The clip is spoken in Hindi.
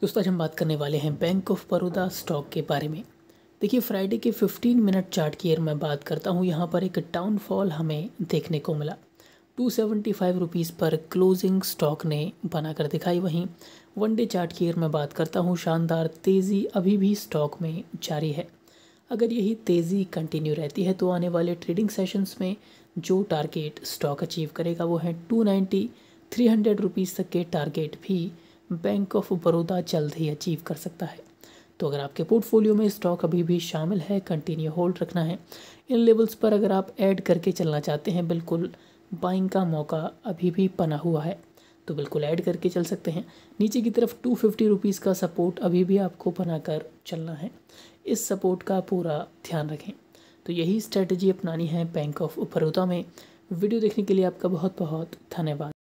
दोस्तों आज हम बात करने वाले हैं बैंक ऑफ बड़ौदा स्टॉक के बारे में देखिए फ्राइडे के 15 मिनट चार्ट की अगर मैं बात करता हूँ यहाँ पर एक डाउनफॉल हमें देखने को मिला टू सेवेंटी फाइव रुपीज़ पर क्लोजिंग स्टॉक ने बनाकर दिखाई वहीं वन डे चार्ट की अगर मैं बात करता हूँ शानदार तेज़ी अभी भी स्टॉक में जारी है अगर यही तेज़ी कंटिन्यू रहती है तो आने वाले ट्रेडिंग सेशंस में जो टारगेट स्टॉक अचीव करेगा वो है two ninety three hundred rupees तक के टारगेट भी बैंक ऑफ बड़ौदा जल्द ही अचीव कर सकता है तो अगर आपके पोर्टफोलियो में स्टॉक अभी भी शामिल है कंटिन्यू होल्ड रखना है इन लेवल्स पर अगर आप ऐड करके चलना चाहते हैं बिल्कुल बाइंग का मौका अभी भी बना हुआ है तो बिल्कुल ऐड करके चल सकते हैं नीचे की तरफ टू फिफ्टी रुपीज़ का सपोर्ट अभी भी आपको बनाकर चलना है इस सपोर्ट का पूरा ध्यान रखें तो यही स्ट्रेटजी अपनानी है बैंक ऑफ बड़ौदा में वीडियो देखने के लिए आपका बहुत बहुत धन्यवाद